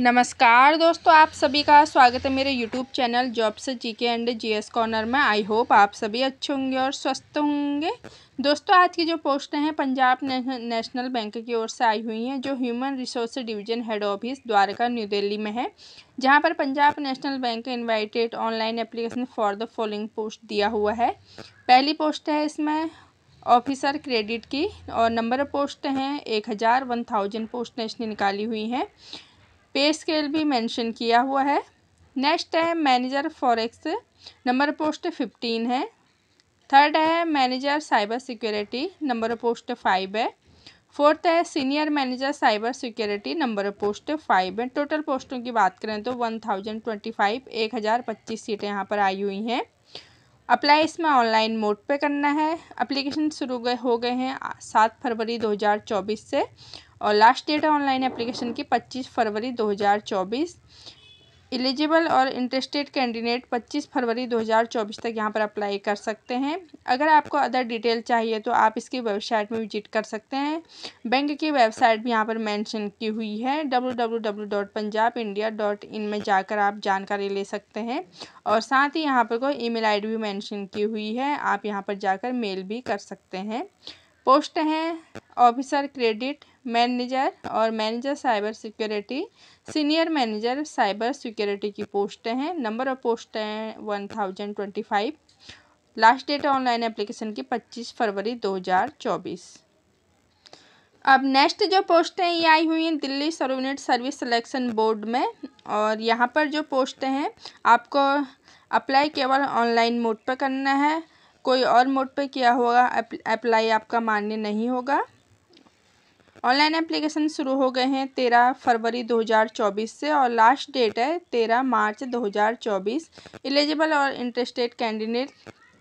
नमस्कार दोस्तों आप सभी का स्वागत है मेरे यूट्यूब चैनल जॉब से के एंड जी एस कॉर्नर में आई होप आप सभी अच्छे होंगे और स्वस्थ होंगे दोस्तों आज की जो पोस्टें हैं पंजाब नेशनल बैंक की ओर से आई हुई हैं जो human resource division head office Dwarka New Delhi में है जहां पर Punjab National Bank invited online application for the following post दिया हुआ है पहली पोस्ट है इसमें ऑफिसर क्रेडिट की और नंबर ऑफ पोस्ट हैं एक हज़ार वन थाउजेंड पोस्ट इसने निकाली हुई हैं पे स्केल भी मेंशन किया हुआ है नेक्स्ट है manager forex number post fifteen है थर्ड है manager cyber security number post five है फोर्थ है senior manager cyber security number post five है टोटल पोस्टों की बात करें तो वन थाउजेंड ट्वेंटी फाइव एक हज़ार पच्चीस सीटें यहाँ पर आई हुई हैं अप्लाई इसमें ऑनलाइन मोड पे करना है अप्लीकेशन शुरू हो गए हैं सात फरवरी चौबीस से और लास्ट डेट है ऑनलाइन एप्लीकेशन की 25 फरवरी 2024 एलिजिबल और इंटरेस्टेड कैंडिडेट 25 फरवरी 2024 तक यहाँ पर अप्लाई कर सकते हैं अगर आपको अदर डिटेल चाहिए तो आप इसकी वेबसाइट में विजिट कर सकते हैं बैंक की वेबसाइट भी यहाँ पर मेंशन की हुई है www.punjabindia.in में जाकर आप जानकारी ले सकते हैं और साथ ही यहाँ पर कोई ईमेल आईडी भी मेंशन की हुई है आप यहाँ पर जाकर मेल भी कर सकते हैं पोस्ट हैं ऑफिसर क्रेडिट मैनेजर और manager cyber security senior manager cyber security की पोस्ट हैं नंबर ऑफ पोस्ट हैं one thousand twenty five last date online application की पच्चीस फरवरी दो हज़ार चौबीस अब नेक्स्ट जो पोस्टें ये आई हुई हैं Delhi subordinate service selection board में और यहाँ पर जो पोस्ट हैं आपको अप्लाई केवल ऑनलाइन मोड पर करना है कोई और मोड पे किया होगा अप्लाई आपका मान्य नहीं होगा ऑनलाइन एप्लीकेशन शुरू हो गए हैं तेरह फरवरी 2024 से और लास्ट डेट है तेरह मार्च 2024 एलिजिबल और इंटरेस्टेड कैंडिडेट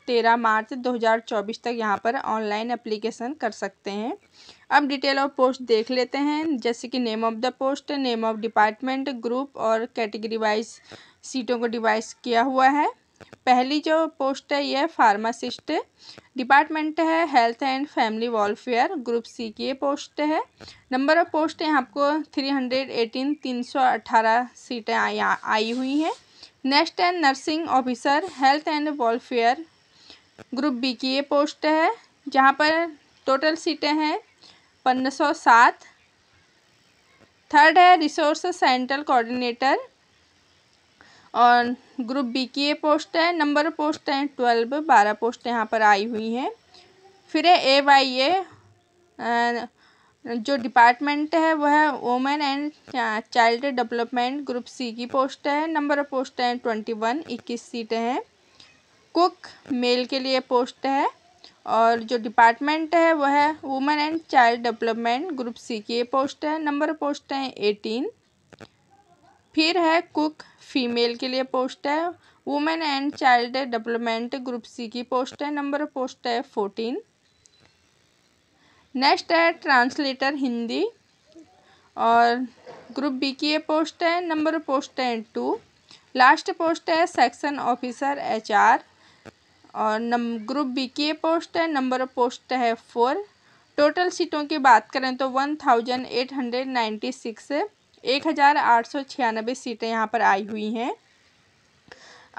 तेरह मार्च 2024 तक यहाँ पर ऑनलाइन एप्लीकेशन कर सकते हैं अब डिटेल ऑफ पोस्ट देख लेते हैं जैसे कि name of the post name of department group और कैटेगरी वाइज सीटों को डिवाइस किया हुआ है पहली जो पोस्ट है ये फार्मासिस्ट डिपार्टमेंट है health and family welfare group C की ये पोस्ट है नंबर ऑफ पोस्ट यहाँ आपको थ्री हंड्रेड एटीन तीन सौ अट्ठारह सीटें आई हुई हैं नेक्स्ट है nursing officer health and welfare group B की ये पोस्ट है जहाँ पर टोटल सीटें हैं पंद्रह सौ सात थर्ड है रिसोर्स सेंट्रल कोऑर्डिनेटर और ग्रुप बी की ये पोस्ट है नंबर पोस्ट हैं ट्वेल्व बारह पोस्ट यहाँ पर आई हुई हैं फिर ए वाई ए जो डिपार्टमेंट है वह है women and child development group C की पोस्ट है नंबर ऑफ पोस्ट हैं ट्वेंटी वन इक्कीस सीटें हैं कुक मेल के लिए पोस्ट है और जो डिपार्टमेंट है वह है women and child development group C की पोस्ट है नंबर पोस्ट हैं एटीन फिर है कुक फीमेल के लिए पोस्ट है women and child development group C की पोस्ट है नंबर पोस्ट है फोर्टीन नेक्स्ट है ट्रांसलेटर हिंदी और ग्रुप बी की ये पोस्ट है नंबर पोस्ट है टू लास्ट पोस्ट है सेक्शन ऑफिसर एचआर और नम ग्रुप बी की ये पोस्ट है नंबर पोस्ट है फोर टोटल सीटों की बात करें तो one thousand eight hundred ninety six एक हज़ार आठ सौ छियानबे सीटें यहाँ पर आई हुई हैं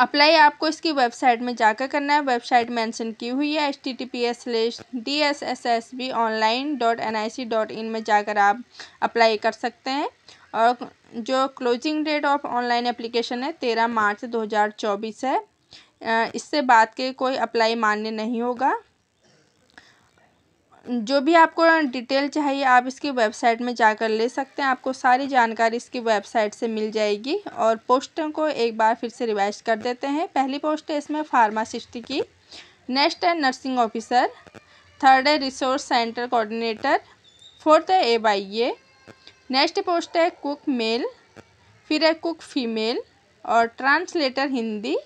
अप्लाई आपको इसकी वेबसाइट में जाकर करना है वेबसाइट मेंशन की हुई है H T T P S slash D S S S B online dot N I C dot in में जाकर आप अप्लाई कर सकते हैं और जो closing date of online application है तेरह मार्च दो हज़ार चौबीस है इससे बात के कोई अप्लाई मान्य नहीं होगा जो भी आपको डिटेल चाहिए आप इसकी वेबसाइट में जाकर ले सकते हैं आपको सारी जानकारी इसकी वेबसाइट से मिल जाएगी और पोस्टों को एक बार फिर से रिवाइज कर देते हैं पहली पोस्ट है इसमें फार्मासिस्ट की नेक्स्ट है नर्सिंग ऑफिसर थर्ड है रिसोर्स सेंटर कोऑर्डिनेटर फोर्थ है ए बाई ए नेक्स्ट पोस्ट है कुक मेल फिर है कुक फीमेल और ट्रांसलेटर हिंदी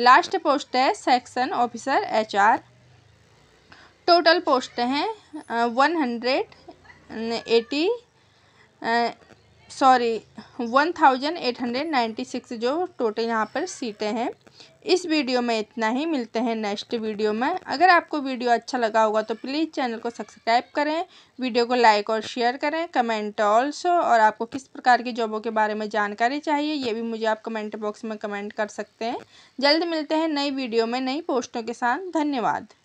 लास्ट पोस्ट है section officer HR total post हैं one hundred eighty sorry one thousand eight hundred ninety six जो टोटल यहाँ पर सीटें हैं इस वीडियो में इतना ही मिलते हैं नेक्स्ट वीडियो में अगर आपको वीडियो अच्छा लगा होगा तो प्लीज़ चैनल को सब्सक्राइब करें वीडियो को लाइक और शेयर करें कमेंट ऑल्सो और आपको किस प्रकार की जॉबों के बारे में जानकारी चाहिए ये भी मुझे आप कमेंट बॉक्स में कमेंट कर सकते हैं जल्द मिलते हैं नई वीडियो में नई पोस्टों के साथ धन्यवाद